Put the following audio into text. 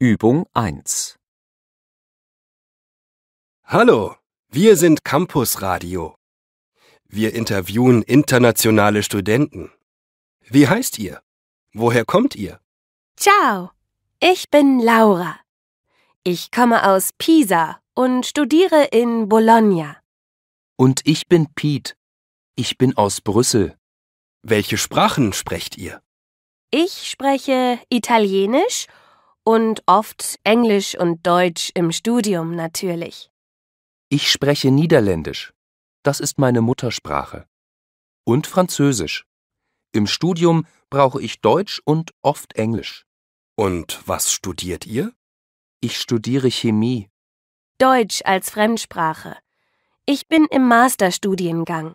Übung 1 Hallo, wir sind Campus Radio. Wir interviewen internationale Studenten. Wie heißt ihr? Woher kommt ihr? Ciao, ich bin Laura. Ich komme aus Pisa und studiere in Bologna. Und ich bin Pete. Ich bin aus Brüssel. Welche Sprachen sprecht ihr? Ich spreche Italienisch und oft Englisch und Deutsch im Studium natürlich. Ich spreche Niederländisch. Das ist meine Muttersprache. Und Französisch. Im Studium brauche ich Deutsch und oft Englisch. Und was studiert ihr? Ich studiere Chemie. Deutsch als Fremdsprache. Ich bin im Masterstudiengang.